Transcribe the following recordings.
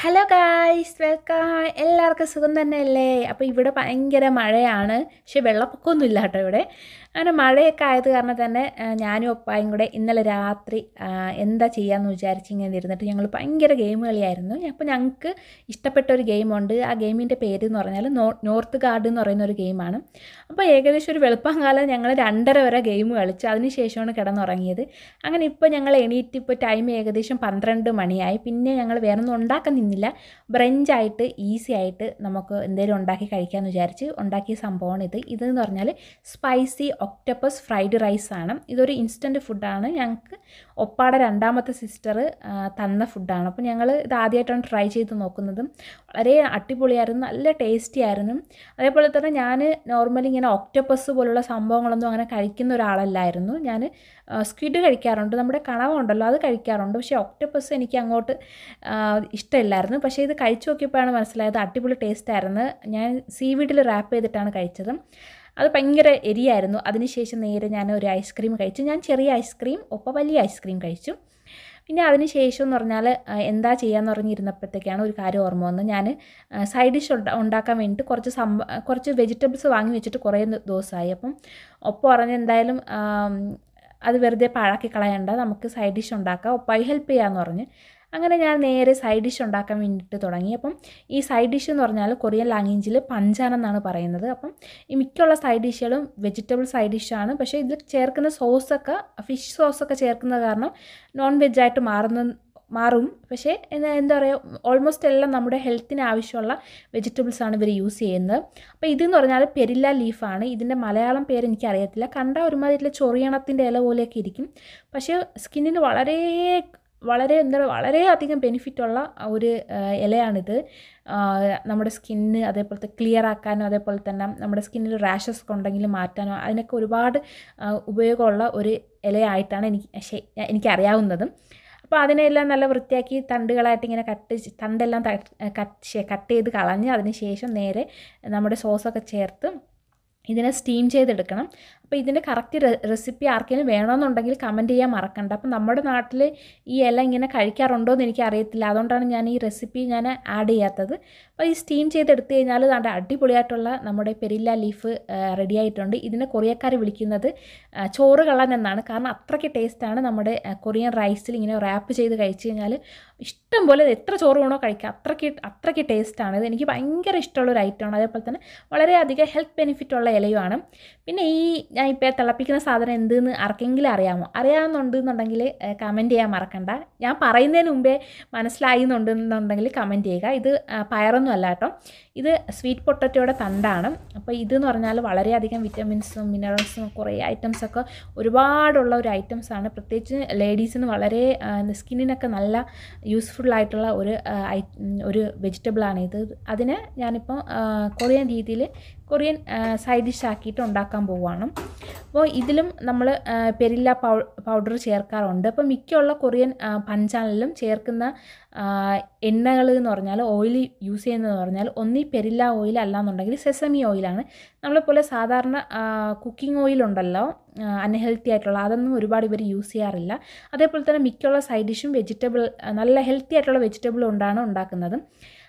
Hello guys welcome എല്ലാവർക്കും സുഖം തന്നെയല്ലേ അപ്പോൾ ഇവിടെ ഭയങ്കര മഴയാണ് പക്ഷേ വെള്ളപ്പൊക്കമൊന്നുമില്ല കേട്ടോ ഇവിടെ അങ്ങനെ മഴയൊക്കെ ആയത് കാരണം തന്നെ ഞാനും ഒപ്പായും കൂടെ ഇന്നലെ രാത്രി എന്താ ചെയ്യാമെന്ന് വിചാരിച്ച് ഇങ്ങനെ ഇരുന്നിട്ട് ഞങ്ങൾ ഭയങ്കര ഗെയിം കളിയായിരുന്നു അപ്പോൾ ഞങ്ങൾക്ക് ഇഷ്ടപ്പെട്ട ഒരു ഗെയിമുണ്ട് ആ ഗെയിമിൻ്റെ പേര് എന്ന് പറഞ്ഞാൽ നോർത്ത് ഗാർഡ് എന്ന് പറയുന്ന ഒരു ഗെയിമാണ് അപ്പോൾ ഏകദേശം ഒരു വെളുപ്പം കാലം ഞങ്ങൾ രണ്ടര വരെ ഗെയിം കളിച്ചു അതിനുശേഷമാണ് കിടന്നുറങ്ങിയത് അങ്ങനെ ഇപ്പോൾ ഞങ്ങൾ എണീറ്റ് ഇപ്പോൾ ടൈം ഏകദേശം പന്ത്രണ്ട് മണിയായി പിന്നെ ഞങ്ങൾ വേറെ ഒന്നും ഉണ്ടാക്കാൻ നിന്നില്ല ബ്രഞ്ചായിട്ട് ഈസി ആയിട്ട് നമുക്ക് എന്തെങ്കിലും ഉണ്ടാക്കി കഴിക്കാമെന്ന് വിചാരിച്ച് ഉണ്ടാക്കിയ സംഭവമാണ് ഇത് ഇതെന്ന് പറഞ്ഞാൽ സ്പൈസി ഒക്ടപ്പസ് ഫ്രൈഡ് റൈസ് ആണ് ഇതൊരു ഇൻസ്റ്റൻറ്റ് ഫുഡാണ് ഞങ്ങൾക്ക് ഒപ്പാടെ രണ്ടാമത്തെ സിസ്റ്റർ തന്ന ഫുഡാണ് അപ്പോൾ ഞങ്ങൾ ഇത് ആദ്യമായിട്ടാണ് ട്രൈ ചെയ്ത് നോക്കുന്നത് വളരെ അടിപൊളിയായിരുന്നു നല്ല ടേസ്റ്റി ആയിരുന്നു അതേപോലെ തന്നെ ഞാൻ നോർമലി ഇങ്ങനെ ഒക്ടപ്പസ് പോലുള്ള സംഭവങ്ങളൊന്നും അങ്ങനെ കഴിക്കുന്ന ഒരാളല്ലായിരുന്നു ഞാൻ സ്ക്വിഡ് കഴിക്കാറുണ്ട് നമ്മുടെ കണവുണ്ടല്ലോ ഉണ്ടല്ലോ അത് കഴിക്കാറുണ്ട് പക്ഷേ ഒക്ടപ്പസ് എനിക്ക് അങ്ങോട്ട് ഇഷ്ടമില്ലായിരുന്നു പക്ഷേ ഇത് കഴിച്ചു നോക്കിയപ്പോഴാണ് മനസ്സിലായത് അടിപൊളി ടേസ്റ്റ് ആയിരുന്നു ഞാൻ സീ വീഡിൽ റാപ്പ് ചെയ്തിട്ടാണ് കഴിച്ചത് അത് ഭയങ്കര എരിയായിരുന്നു അതിനുശേഷം നേരെ ഞാൻ ഒരു ഐസ്ക്രീം കഴിച്ചു ഞാൻ ചെറിയ ഐസ്ക്രീം ഒപ്പം വലിയ ഐസ്ക്രീം കഴിച്ചു പിന്നെ അതിന് ശേഷം എന്ന് പറഞ്ഞാൽ എന്താ ചെയ്യാന്ന് പറഞ്ഞിരുന്നപ്പോഴത്തേക്കാണ് ഒരു കാര്യം ഓർമ്മ വന്നത് ഞാൻ സൈഡ് ഡിഷ് ഉണ്ടാക്കാൻ വേണ്ടിയിട്ട് കുറച്ച് സംഭ കുറച്ച് വെജിറ്റബിൾസ് വാങ്ങി വെച്ചിട്ട് കുറേ ദിവസമായി അപ്പം ഒപ്പം പറഞ്ഞ് എന്തായാലും അത് വെറുതെ പാഴാക്കി കളയണ്ട നമുക്ക് സൈഡ് ഡിഷ് ഉണ്ടാക്കാം ഒപ്പായി ഹെൽപ്പ് ചെയ്യാമെന്ന് പറഞ്ഞ് അങ്ങനെ ഞാൻ നേരെ സൈഡ് ഡിഷ് ഉണ്ടാക്കാൻ വേണ്ടിയിട്ട് തുടങ്ങി അപ്പം ഈ സൈഡ് ഡിഷ് എന്ന് പറഞ്ഞാൽ കൊറിയൻ ലാംഗ്വേജിൽ പഞ്ചാനെന്നാണ് എന്നാണ് പറയുന്നത് അപ്പം ഈ മിക്കുള്ള സൈഡ് ഡിഷുകളും വെജിറ്റബിൾ സൈഡ് ഡിഷാണ് പക്ഷേ ഇതിൽ ചേർക്കുന്ന സോസൊക്കെ ഫിഷ് സോസൊക്കെ ചേർക്കുന്നത് കാരണം നോൺ വെജായിട്ട് മാറുന്ന മാറും പക്ഷേ എന്താ പറയുക ഓൾമോസ്റ്റ് എല്ലാം നമ്മുടെ ഹെൽത്തിന് ആവശ്യമുള്ള വെജിറ്റബിൾസ് ആണ് ഇവർ യൂസ് ചെയ്യുന്നത് അപ്പോൾ ഇതെന്ന് പറഞ്ഞാൽ പെരില്ല ലീഫാണ് ഇതിൻ്റെ മലയാളം പേര് എനിക്കറിയത്തില്ല കണ്ട ഒരുമാതിരി ചൊറിയണത്തിൻ്റെ ഇല പോലെയൊക്കെ ഇരിക്കും പക്ഷേ സ്കിന്നിന് വളരെ വളരെ എന്താ അധികം ബെനിഫിറ്റുള്ള ഒരു ഇലയാണിത് നമ്മുടെ സ്കിന്ന് അതേപോലത്തെ ക്ലിയർ ആക്കാനും അതേപോലെ തന്നെ നമ്മുടെ സ്കിന്നിൽ റാഷസ് ഒക്കെ ഉണ്ടെങ്കിൽ മാറ്റാനോ അതിനൊക്കെ ഒരുപാട് ഉപയോഗമുള്ള ഒരു ഇലയായിട്ടാണ് എനിക്ക് എനിക്കറിയാവുന്നതും അപ്പോൾ അതിനെല്ലാം നല്ല വൃത്തിയാക്കി തണ്ടുകളായിട്ട് ഇങ്ങനെ കട്ട് തണ്ടെല്ലാം കട്ട് കട്ട് ചെയ്ത് കളഞ്ഞ് അതിന് ശേഷം നേരെ നമ്മുടെ സോസൊക്കെ ചേർത്ത് ഇതിനെ സ്റ്റീം ചെയ്തെടുക്കണം അപ്പോൾ ഇതിൻ്റെ കറക്റ്റ് റെസിപ്പി ആർക്കെങ്കിലും വേണമെന്നുണ്ടെങ്കിൽ കമൻറ്റ് ചെയ്യാൻ മറക്കണ്ട അപ്പോൾ നമ്മുടെ നാട്ടിൽ ഈ ഇല ഇങ്ങനെ കഴിക്കാറുണ്ടോ എന്ന് എനിക്ക് അതുകൊണ്ടാണ് ഞാൻ ഈ റെസിപ്പി ഞാൻ ആഡ് ചെയ്യാത്തത് അപ്പോൾ ഈ സ്റ്റീം ചെയ്തെടുത്തു കഴിഞ്ഞാൽ നല്ല അടിപൊളിയായിട്ടുള്ള നമ്മുടെ പെരില്ല ലീഫ് റെഡി ആയിട്ടുണ്ട് ഇതിനെ കൊറിയക്കാർ വിളിക്കുന്നത് ചോറ് കള്ളൻ എന്നാണ് കാരണം അത്രയ്ക്ക് ടേസ്റ്റാണ് നമ്മുടെ കൊറിയൻ റൈസിൽ ഇങ്ങനെ റാപ്പ് ചെയ്ത് കഴിച്ചു കഴിഞ്ഞാൽ ഇഷ്ടം പോലെ എത്ര ചോറ് വേണോ കഴിക്കാം അത്രയ്ക്ക് അത്രയ്ക്ക് ടേസ്റ്റാണ് ഇത് എനിക്ക് ഭയങ്കര ഇഷ്ടമുള്ള ഒരു ഐറ്റമാണ് അതേപോലെ തന്നെ വളരെയധികം ഹെൽത്ത് ബെനിഫിറ്റ് ഉള്ള ഇലയുമാണ് പിന്നെ ഈ ഞാൻ ഇപ്പോൾ തിളപ്പിക്കുന്ന സാധനം എന്തെന്ന് ആർക്കെങ്കിലും അറിയാമോ അറിയാമെന്നുണ്ടെന്നുണ്ടെങ്കിൽ കമൻറ്റ് ചെയ്യാൻ മറക്കണ്ട ഞാൻ പറയുന്നതിന് മുമ്പേ മനസ്സിലായി എന്നുണ്ടെന്നുണ്ടെങ്കിൽ കമൻറ്റ് ചെയ്യുക ഇത് പയറൊന്നും അല്ല കേട്ടോ ഇത് സ്വീറ്റ് പൊട്ടറ്റോയുടെ തണ്ടാണ് അപ്പോൾ ഇതെന്ന് പറഞ്ഞാൽ വളരെയധികം വിറ്റമിൻസും മിനറൽസും കുറേ ഐറ്റംസൊക്കെ ഒരുപാടുള്ള ഒരു ഐറ്റംസാണ് പ്രത്യേകിച്ച് ലേഡീസിന് വളരെ സ്കിന്നിനൊക്കെ നല്ല യൂസ്ഫുള്ളായിട്ടുള്ള ഒരു ഒരു വെജിറ്റബിളാണ് ഇത് അതിന് ഞാനിപ്പോൾ കൊറിയൻ രീതിയിൽ കൊറിയൻ സൈഡ് ഡിഷ് ആക്കിയിട്ട് ഉണ്ടാക്കാൻ പോവുകയാണ് അപ്പോൾ ഇതിലും നമ്മൾ പെരില്ല പൗഡർ ചേർക്കാറുണ്ട് അപ്പോൾ മിക്കുള്ള കൊറിയൻ പഞ്ചാനലിലും ചേർക്കുന്ന എണ്ണകൾ എന്ന് പറഞ്ഞാൽ ഓയിൽ യൂസ് ചെയ്യുന്നതെന്ന് പറഞ്ഞാൽ ഒന്നീ പെരില്ല ഓയിൽ അല്ലാന്നുണ്ടെങ്കിൽ സെസമി ഓയിലാണ് നമ്മളെപ്പോലെ സാധാരണ കുക്കിംഗ് ഓയിൽ ഉണ്ടല്ലോ അൺഹെൽത്തി ആയിട്ടുള്ള അതൊന്നും ഒരുപാട് ഇവർ യൂസ് ചെയ്യാറില്ല അതേപോലെ തന്നെ മിക്കുള്ള സൈഡ് ഡിഷും വെജിറ്റബിൾ നല്ല ഹെൽത്തി ആയിട്ടുള്ള വെജിറ്റബിൾ കൊണ്ടാണ് ഉണ്ടാക്കുന്നത്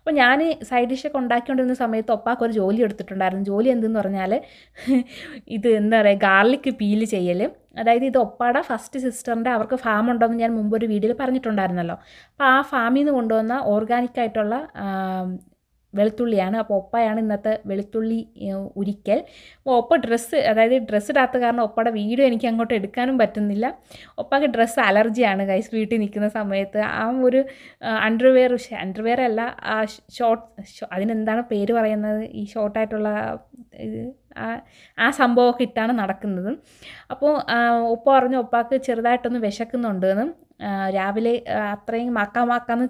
അപ്പോൾ ഞാൻ സൈഡ് ഡിഷൊക്കെ ഉണ്ടാക്കിക്കൊണ്ടിരുന്ന സമയത്ത് ഒപ്പാക്ക് ഒരു ജോലി എടുത്തിട്ടുണ്ടായിരുന്നു ജോലി എന്തെന്ന് പറഞ്ഞാൽ ഇത് എന്താ പറയുക ഗാർലിക് പീല് ചെയ്യൽ അതായത് ഇത് ഒപ്പാടെ ഫസ്റ്റ് സിസ്റ്ററിൻ്റെ അവർക്ക് ഫാം ഉണ്ടെന്ന് ഞാൻ മുമ്പ് ഒരു വീഡിയോയിൽ പറഞ്ഞിട്ടുണ്ടായിരുന്നല്ലോ അപ്പോൾ ആ ഫാമിൽ നിന്ന് കൊണ്ടുവന്ന ഓർഗാനിക് ആയിട്ടുള്ള വെളുത്തുള്ളിയാണ് അപ്പോൾ ഒപ്പയാണ് ഇന്നത്തെ വെളുത്തുള്ളി ഉരിക്കൽ അപ്പോൾ ഒപ്പ ഡ്രസ്സ് അതായത് ഡ്രസ്സ് ഇടാത്ത കാരണം ഒപ്പയുടെ വീഡിയോ എനിക്ക് അങ്ങോട്ട് എടുക്കാനും പറ്റുന്നില്ല ഒപ്പയ്ക്ക് ഡ്രസ്സ് അലർജിയാണ് കൈസ് വീട്ടിൽ നിൽക്കുന്ന സമയത്ത് ആ ഒരു അണ്ടർവെയർ അണ്ടർവെയർ അല്ല ആ ഷോർട്ട് അതിനെന്താണ് പേര് പറയുന്നത് ഈ ഷോർട്ടായിട്ടുള്ള ഇത് ആ ആ സംഭവമൊക്കെ ഇട്ടാണ് നടക്കുന്നത് അപ്പോൾ ഒപ്പ പറഞ്ഞു ഒപ്പാക്ക് ചെറുതായിട്ടൊന്ന് വിശക്കുന്നുണ്ടെന്നും രാവിലെ അത്രയും മാക്കാ മാക്കാന്ന്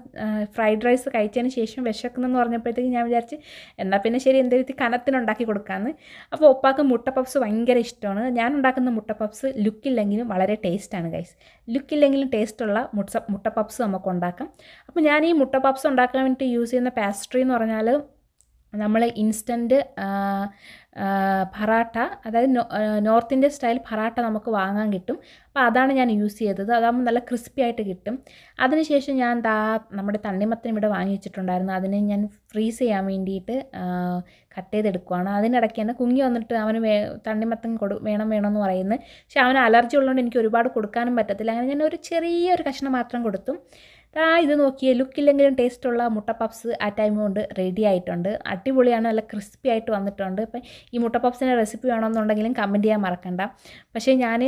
ഫ്രൈഡ് റൈസ് കഴിച്ചതിന് ശേഷം വിശക്കുന്നെന്ന് പറഞ്ഞപ്പോഴത്തേക്ക് ഞാൻ വിചാരിച്ച് എന്നാൽ പിന്നെ ശരി എൻ്റെ രീതി കനത്തിനുണ്ടാക്കി കൊടുക്കാമെന്ന് അപ്പോൾ ഒപ്പാക്ക് മുട്ട പപ്സ് ഭയങ്കര ഇഷ്ടമാണ് ഞാൻ ഉണ്ടാക്കുന്ന മുട്ട പപ്സ് ലുക്കില്ലെങ്കിലും വളരെ ടേസ്റ്റാണ് ഗൈസ് ലുക്കില്ലെങ്കിലും ടേസ്റ്റുള്ള മുട്ട മുട്ട പപ്സ് നമുക്ക് ഉണ്ടാക്കാം അപ്പോൾ ഞാൻ ഈ മുട്ട പപ്സ് ഉണ്ടാക്കാൻ വേണ്ടിയിട്ട് യൂസ് ചെയ്യുന്ന പാസ്ട്രി എന്ന് പറഞ്ഞാൽ നമ്മൾ ഇൻസ്റ്റൻറ്റ് പറാട്ട അതായത് നോർത്ത് ഇന്ത്യൻ സ്റ്റൈൽ പറാട്ട നമുക്ക് വാങ്ങാൻ കിട്ടും അപ്പോൾ അതാണ് ഞാൻ യൂസ് ചെയ്തത് അതാകുമ്പോൾ നല്ല ക്രിസ്പി ആയിട്ട് കിട്ടും അതിനുശേഷം ഞാൻ ദാ നമ്മുടെ തണ്ണിമത്തൻ ഇവിടെ വാങ്ങി വെച്ചിട്ടുണ്ടായിരുന്നു അതിനെ ഞാൻ ഫ്രീസ് ചെയ്യാൻ വേണ്ടിയിട്ട് കട്ട് ചെയ്തെടുക്കുവാണ് അതിനിടയ്ക്ക് തന്നെ കുഞ്ഞി വന്നിട്ട് അവന് വേ തണ്ണിമത്തൻ കൊടു വേണം വേണം എന്ന് പറയുന്നത് പക്ഷേ അവന് അലർജി ഉള്ളതുകൊണ്ട് എനിക്ക് ഒരുപാട് കൊടുക്കാനും പറ്റത്തില്ല അങ്ങനെ ഞാൻ ഒരു ചെറിയൊരു കഷ്ണം മാത്രം കൊടുത്തു ആ ഇത് നോക്കിയേ ലുക്കില്ലെങ്കിലും ടേസ്റ്റുള്ള മുട്ട പപ്സ് ആ ടൈം കൊണ്ട് റെഡി ആയിട്ടുണ്ട് അടിപൊളിയാണ് നല്ല ക്രിസ്പി ആയിട്ട് വന്നിട്ടുണ്ട് അപ്പം ഈ മുട്ട പപ്സിൻ്റെ റെസിപ്പി വേണമെന്നുണ്ടെങ്കിലും കമൻറ്റ് ചെയ്യാൻ മറക്കണ്ട പക്ഷേ ഞാൻ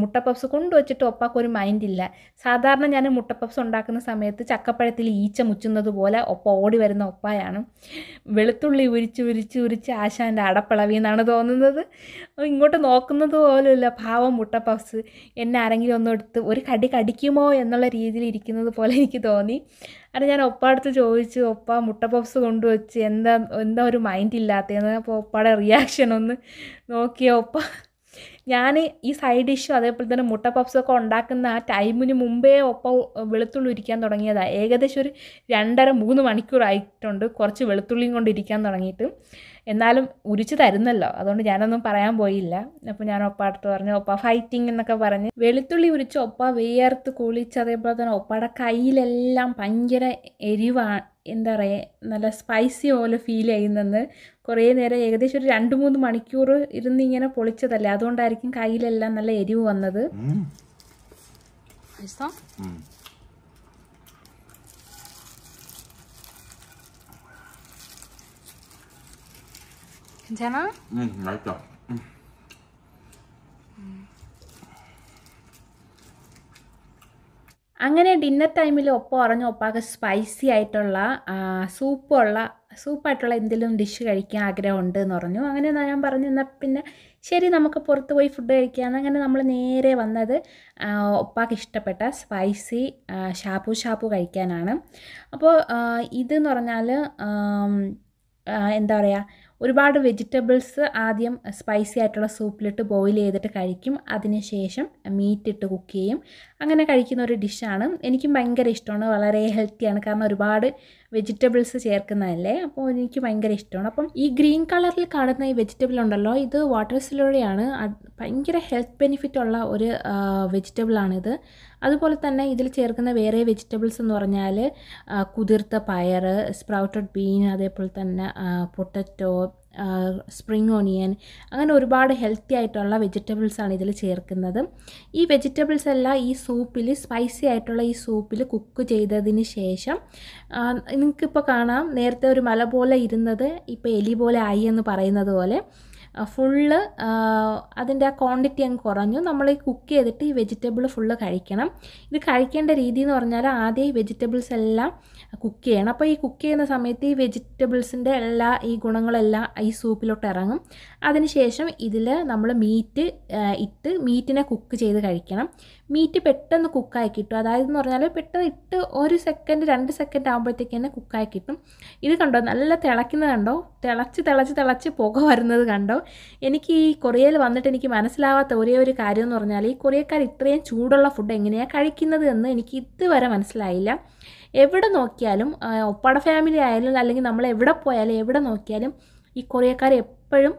മുട്ട പപ്സ് കൊണ്ടുവച്ചിട്ട് ഒപ്പാക്ക് ഒരു മൈൻഡില്ല സാധാരണ ഞാൻ മുട്ട പപ്സ് ഉണ്ടാക്കുന്ന സമയത്ത് ചക്കപ്പഴത്തിൽ ഈച്ച മുച്ചുന്നത് പോലെ ഒപ്പ ഓടി വരുന്ന ഒപ്പായാണ് വെളുത്തുള്ളി ഉരിച്ച് ഉരിച്ച് ഉരിച്ച് ആശാൻ്റെ അടപ്പിളവി എന്നാണ് തോന്നുന്നത് ഇങ്ങോട്ട് നോക്കുന്നത് പോലുമില്ല പാവം മുട്ടപ്പഫ്സ് എന്നെ ആരെങ്കിലും ഒന്നും എടുത്ത് ഒരു കടി കടിക്കുമോ എന്നുള്ള രീതിയിൽ ഇരിക്കുന്നത് പോലെ എനിക്ക് തോന്നി അത് ഞാൻ ഒപ്പാടത്ത് ചോദിച്ചു ഒപ്പ മുട്ടപ്പഫ്സ് കൊണ്ടുവച്ച് എന്താ എന്താ ഒരു മൈൻഡ് ഇല്ലാത്തതെന്ന് അപ്പോൾ ഒപ്പാടെ റിയാക്ഷൻ ഒന്ന് നോക്കിയ ഒപ്പ ഞാൻ ഈ സൈഡ് ഡിഷും അതേപോലെ തന്നെ മുട്ട പപ്സൊക്കെ ഉണ്ടാക്കുന്ന ആ ടൈമിന് മുമ്പേ ഒപ്പം വെളുത്തുള്ളി ഇരിക്കാൻ തുടങ്ങിയതാണ് ഏകദേശം ഒരു രണ്ടര മൂന്ന് മണിക്കൂറായിട്ടുണ്ട് കുറച്ച് വെളുത്തുള്ളിയും കൊണ്ട് ഇരിക്കാൻ തുടങ്ങിയിട്ട് എന്നാലും ഉരിച്ച് തരുന്നല്ലോ അതുകൊണ്ട് ഞാനൊന്നും പറയാൻ പോയില്ല അപ്പോൾ ഞാൻ ഒപ്പാടത്ത് പറഞ്ഞു ഒപ്പ ഫൈറ്റിംഗ് എന്നൊക്കെ പറഞ്ഞ് വെളുത്തുള്ളി ഉരിച്ച് ഒപ്പ വിയർത്ത് കുളിച്ച് അതേപോലെ തന്നെ ഒപ്പയുടെ കയ്യിലെല്ലാം ഭയങ്കര എരിവാണ് എന്താ പറയുക നല്ല സ്പൈസി പോലെ ഫീൽ ചെയ്യുന്നെന്ന് കുറേ നേരം ഏകദേശം ഒരു രണ്ട് മൂന്ന് മണിക്കൂർ ഇരുന്ന് ഇങ്ങനെ പൊളിച്ചതല്ലേ അതുകൊണ്ടായിരിക്കും കയ്യിലെല്ലാം നല്ല എരിവ് വന്നത് 괜찮아? അങ്ങനെ ഡിന്നർ ടൈമിൽ ഒപ്പം ഉറങ്ങും ഒപ്പാകെ സ്പൈസി ആയിട്ടുള്ള സൂപ്പുള്ള സൂപ്പായിട്ടുള്ള എന്തെങ്കിലും ഡിഷ് കഴിക്കാൻ ആഗ്രഹമുണ്ട് എന്ന് പറഞ്ഞു അങ്ങനെ ഞാൻ പറഞ്ഞു എന്നാൽ പിന്നെ ശരി നമുക്ക് പുറത്ത് പോയി ഫുഡ് കഴിക്കാമെന്ന് അങ്ങനെ നമ്മൾ നേരെ വന്നത് ഒപ്പാക്ക് ഇഷ്ടപ്പെട്ട സ്പൈസി ഷാപ്പു ഷാപ്പു കഴിക്കാനാണ് അപ്പോൾ ഇതെന്ന് പറഞ്ഞാൽ എന്താ പറയുക ഒരുപാട് വെജിറ്റബിൾസ് ആദ്യം സ്പൈസി ആയിട്ടുള്ള സൂപ്പിലിട്ട് ബോയിൽ ചെയ്തിട്ട് കഴിക്കും അതിനുശേഷം മീറ്റ് ഇട്ട് കുക്ക് ചെയ്യും അങ്ങനെ കഴിക്കുന്ന ഒരു ഡിഷാണ് എനിക്കും ഭയങ്കര ഇഷ്ടമാണ് വളരെ ഹെൽത്തിയാണ് കാരണം ഒരുപാട് വെജിറ്റബിൾസ് ചേർക്കുന്നതല്ലേ അപ്പോൾ എനിക്ക് ഭയങ്കര ഇഷ്ടമാണ് അപ്പം ഈ ഗ്രീൻ കളറിൽ കാണുന്ന ഈ വെജിറ്റബിൾ ഉണ്ടല്ലോ ഇത് വാട്ടർ സിലോറിയാണ് ഭയങ്കര ഹെൽത്ത് ബെനിഫിറ്റ് ഉള്ള ഒരു വെജിറ്റബിളാണിത് അതുപോലെ തന്നെ ഇതിൽ ചേർക്കുന്ന വേറെ വെജിറ്റബിൾസ് എന്ന് പറഞ്ഞാൽ കുതിർത്ത പയർ സ്പ്രൗട്ടഡ് ബീൻ അതേപോലെ തന്നെ പൊട്ടറ്റോ സ്പ്രിങ് ഓണിയൻ അങ്ങനെ ഒരുപാട് ഹെൽത്തി ആയിട്ടുള്ള വെജിറ്റബിൾസാണ് ഇതിൽ ചേർക്കുന്നത് ഈ വെജിറ്റബിൾസ് എല്ലാം ഈ സൂപ്പിൽ സ്പൈസി ആയിട്ടുള്ള ഈ സൂപ്പിൽ കുക്ക് ചെയ്തതിന് ശേഷം നിങ്ങൾക്കിപ്പോൾ കാണാം നേരത്തെ ഒരു മല പോലെ ഇരുന്നത് ഇപ്പോൾ എലി പോലെ ആയി എന്ന് പറയുന്നത് പോലെ ഫുള്ള് അതിൻ്റെ ആ ക്വാണ്ടിറ്റി അങ്ങ് കുറഞ്ഞു നമ്മൾ ഈ കുക്ക് ചെയ്തിട്ട് ഈ വെജിറ്റബിൾ ഫുള്ള് കഴിക്കണം ഇത് കഴിക്കേണ്ട രീതി എന്ന് പറഞ്ഞാൽ ആദ്യം ഈ വെജിറ്റബിൾസ് എല്ലാം കുക്ക് ചെയ്യണം അപ്പോൾ ഈ കുക്ക് ചെയ്യുന്ന സമയത്ത് ഈ വെജിറ്റബിൾസിൻ്റെ എല്ലാ ഈ ഗുണങ്ങളെല്ലാം ഈ സൂപ്പിലോട്ട് ഇറങ്ങും അതിനുശേഷം ഇതിൽ നമ്മൾ മീറ്റ് ഇട്ട് മീറ്റിനെ കുക്ക് ചെയ്ത് കഴിക്കണം മീറ്റ് പെട്ടെന്ന് കുക്കായി കിട്ടും അതായത് എന്ന് പറഞ്ഞാൽ പെട്ടെന്ന് ഇട്ട് ഒരു സെക്കൻഡ് രണ്ട് സെക്കൻഡ് ആകുമ്പോഴത്തേക്ക് തന്നെ കുക്കായി കിട്ടും ഇത് കണ്ടോ നല്ല തിളയ്ക്കുന്നത് കണ്ടോ തിളച്ച് തിളച്ച് തിളച്ച് പുക വരുന്നത് കണ്ടോ എനിക്ക് ഈ കൊറിയയിൽ വന്നിട്ട് എനിക്ക് മനസ്സിലാവാത്ത ഒരേ ഒരു കാര്യം എന്ന് പറഞ്ഞാൽ ഈ കൊറിയക്കാർ ഇത്രയും ചൂടുള്ള ഫുഡ് എങ്ങനെയാണ് കഴിക്കുന്നത് എന്ന് എനിക്ക് ഇതുവരെ മനസ്സിലായില്ല എവിടെ നോക്കിയാലും ഒപ്പട ഫാമിലി ആയാലും അല്ലെങ്കിൽ നമ്മൾ എവിടെ പോയാലും എവിടെ നോക്കിയാലും ഈ കൊറിയക്കാർ എപ്പോഴും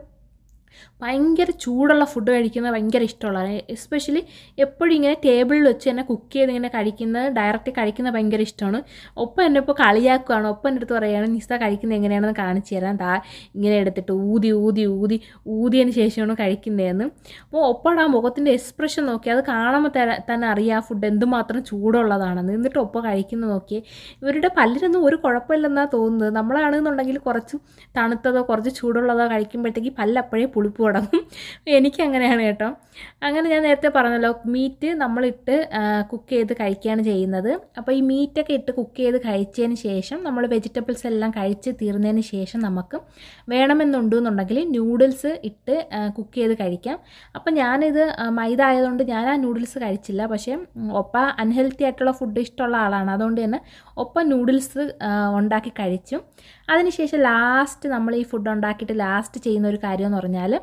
ഭയങ്കര ചൂടുള്ള ഫുഡ് കഴിക്കുന്നത് ഭയങ്കര ഇഷ്ടമുള്ളതാണ് എസ്പെഷ്യലി എപ്പോഴും ഇങ്ങനെ ടേബിളിൽ വെച്ച് തന്നെ കുക്ക് ചെയ്ത് ഇങ്ങനെ കഴിക്കുന്നത് ഡയറക്റ്റ് കഴിക്കുന്നത് ഭയങ്കര ഇഷ്ടമാണ് ഒപ്പം എന്നെ ഇപ്പോൾ കളിയാക്കുകയാണ് ഒപ്പം എൻ്റെ അടുത്ത് പറയുകയാണ് നിസ്സ കഴിക്കുന്നത് എങ്ങനെയാണെന്ന് കാണിച്ചു തരാം താ ഇങ്ങനെ എടുത്തിട്ട് ഊതി ഊതി ഊതി ഊതിയതിന് ശേഷമാണ് കഴിക്കുന്നതെന്ന് അപ്പോൾ ഒപ്പം ആ മുഖത്തിൻ്റെ എക്സ്പ്രഷൻ നോക്കി അത് കാണുമ്പോൾ തന്നെ അറിയാം ആ ഫുഡ് എന്തുമാത്രം ചൂടുള്ളതാണെന്ന് എന്നിട്ട് ഒപ്പം കഴിക്കുന്നത് നോക്കി ഇവരുടെ പല്ലിനൊന്നും ഒരു കുഴപ്പമില്ലെന്നാണ് തോന്നുന്നത് നമ്മളാണെന്നുണ്ടെങ്കിൽ കുറച്ച് തണുത്തതോ കുറച്ച് ചൂടുള്ളതോ കഴിക്കുമ്പോഴത്തേക്ക് പല്ലപ്പോഴേ പുളിപ്പ് തുടങ്ങും എനിക്കങ്ങനെയാണ് കേട്ടോ അങ്ങനെ ഞാൻ നേരത്തെ പറഞ്ഞല്ലോ മീറ്റ് നമ്മളിട്ട് കുക്ക് ചെയ്ത് കഴിക്കുകയാണ് ചെയ്യുന്നത് അപ്പോൾ ഈ മീറ്റൊക്കെ ഇട്ട് കുക്ക് ചെയ്ത് കഴിച്ചതിന് ശേഷം നമ്മൾ വെജിറ്റബിൾസ് എല്ലാം കഴിച്ച് തീർന്നതിന് ശേഷം നമുക്ക് വേണമെന്നുണ്ടെന്നുണ്ടെങ്കിൽ ന്യൂഡിൽസ് ഇട്ട് കുക്ക് ചെയ്ത് കഴിക്കാം അപ്പോൾ ഞാനിത് മൈദ ആയതുകൊണ്ട് ഞാൻ ആ ന്യൂഡിൽസ് കഴിച്ചില്ല പക്ഷേ ഒപ്പ അൺഹെൽത്തി ആയിട്ടുള്ള ഫുഡ് ഇഷ്ടമുള്ള ആളാണ് അതുകൊണ്ട് തന്നെ ഒപ്പ നൂഡിൽസ് ഉണ്ടാക്കി കഴിച്ചു അതിനുശേഷം ലാസ്റ്റ് നമ്മൾ ഈ ഫുഡ് ഉണ്ടാക്കിയിട്ട് ലാസ്റ്റ് ചെയ്യുന്ന ഒരു കാര്യം എന്ന് പറഞ്ഞാൽ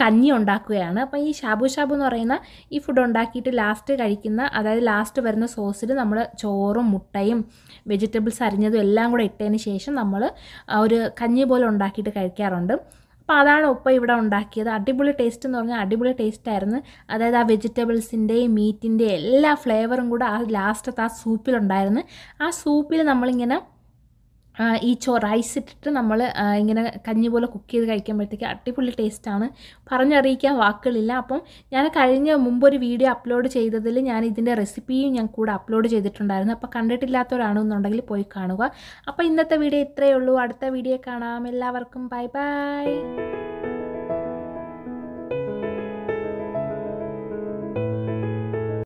കഞ്ഞി ഉണ്ടാക്കുകയാണ് അപ്പോൾ ഈ ഷാബു ഷാബു എന്ന് പറയുന്ന ഈ ഫുഡ് ഉണ്ടാക്കിയിട്ട് ലാസ്റ്റ് കഴിക്കുന്ന അതായത് ലാസ്റ്റ് വരുന്ന സോസിൽ നമ്മൾ ചോറും മുട്ടയും വെജിറ്റബിൾസ് അരിഞ്ഞതും എല്ലാം കൂടെ ഇട്ടതിന് ശേഷം നമ്മൾ ഒരു കഞ്ഞി പോലെ ഉണ്ടാക്കിയിട്ട് കഴിക്കാറുണ്ട് അപ്പോൾ അതാണ് ഉപ്പ ഇവിടെ ഉണ്ടാക്കിയത് അടിപൊളി ടേസ്റ്റ് എന്ന് പറഞ്ഞാൽ അടിപൊളി ടേസ്റ്റ് ആയിരുന്നു അതായത് ആ വെജിറ്റബിൾസിൻ്റെയും മീറ്റിൻ്റെയും എല്ലാ ഫ്ലേവറും കൂടെ ആ ലാസ്റ്റത്തെ ആ സൂപ്പിലുണ്ടായിരുന്നു ആ സൂപ്പിൽ നമ്മളിങ്ങനെ ഈ ചോ റൈസ് ഇട്ടിട്ട് നമ്മൾ ഇങ്ങനെ കഞ്ഞി പോലെ കുക്ക് ചെയ്ത് കഴിക്കുമ്പോഴത്തേക്ക് അടിപൊളി ടേസ്റ്റാണ് പറഞ്ഞറിയിക്കാൻ വാക്കുകളില്ല അപ്പം ഞാൻ കഴിഞ്ഞ മുമ്പൊരു വീഡിയോ അപ്ലോഡ് ചെയ്തതിൽ ഞാൻ ഇതിൻ്റെ റെസിപ്പിയും ഞാൻ കൂടെ അപ്ലോഡ് ചെയ്തിട്ടുണ്ടായിരുന്നു അപ്പോൾ കണ്ടിട്ടില്ലാത്തവരാണെന്നുണ്ടെങ്കിൽ പോയി കാണുക അപ്പോൾ ഇന്നത്തെ വീഡിയോ ഇത്രയേ ഉള്ളൂ അടുത്ത വീഡിയോ കാണാം എല്ലാവർക്കും ബൈ ബൈ